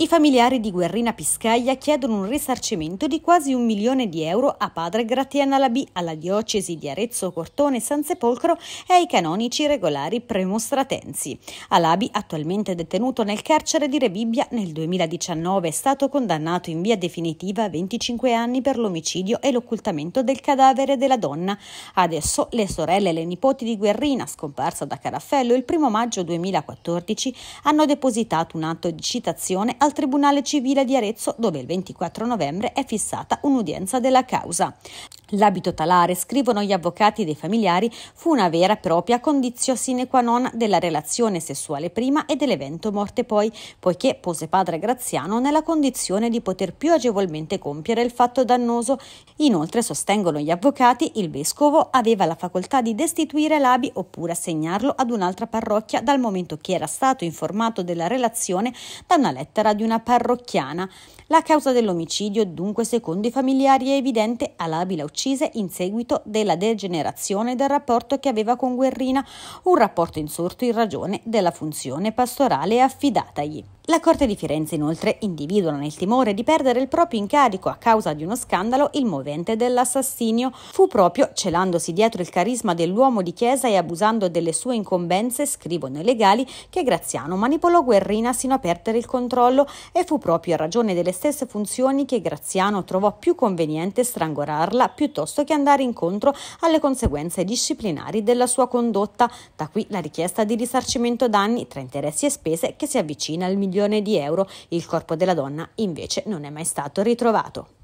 I familiari di Guerrina Piscaglia chiedono un risarcimento di quasi un milione di euro a padre Gratiana Labì, alla diocesi di Arezzo, Cortone, San Sepolcro e ai canonici regolari premostratensi. Alabi, attualmente detenuto nel carcere di Rebibbia, nel 2019 è stato condannato in via definitiva a 25 anni per l'omicidio e l'occultamento del cadavere della donna. Adesso le sorelle e le nipoti di Guerrina, scomparsa da Caraffello il 1 maggio 2014, hanno depositato un atto di citazione a al Tribunale Civile di Arezzo dove il 24 novembre è fissata un'udienza della causa. L'abito talare, scrivono gli avvocati dei familiari, fu una vera e propria condizio sine qua non della relazione sessuale prima e dell'evento morte poi, poiché pose padre Graziano nella condizione di poter più agevolmente compiere il fatto dannoso. Inoltre, sostengono gli avvocati, il vescovo aveva la facoltà di destituire l'abito oppure assegnarlo ad un'altra parrocchia dal momento che era stato informato della relazione da una lettera di una parrocchiana. La causa dell'omicidio, dunque, secondo i familiari è evidente all'abito uccisione accise in seguito della degenerazione del rapporto che aveva con Guerrina, un rapporto insorto in ragione della funzione pastorale affidatagli. La Corte di Firenze inoltre individua nel timore di perdere il proprio incarico a causa di uno scandalo il movente dell'assassinio. Fu proprio, celandosi dietro il carisma dell'uomo di chiesa e abusando delle sue incombenze, scrivono i legali, che Graziano manipolò Guerrina sino a perdere il controllo e fu proprio a ragione delle stesse funzioni che Graziano trovò più conveniente strangolarla piuttosto che andare incontro alle conseguenze disciplinari della sua condotta. Da qui la richiesta di risarcimento danni tra interessi e spese che si avvicina al miglior milione di euro. Il corpo della donna invece non è mai stato ritrovato.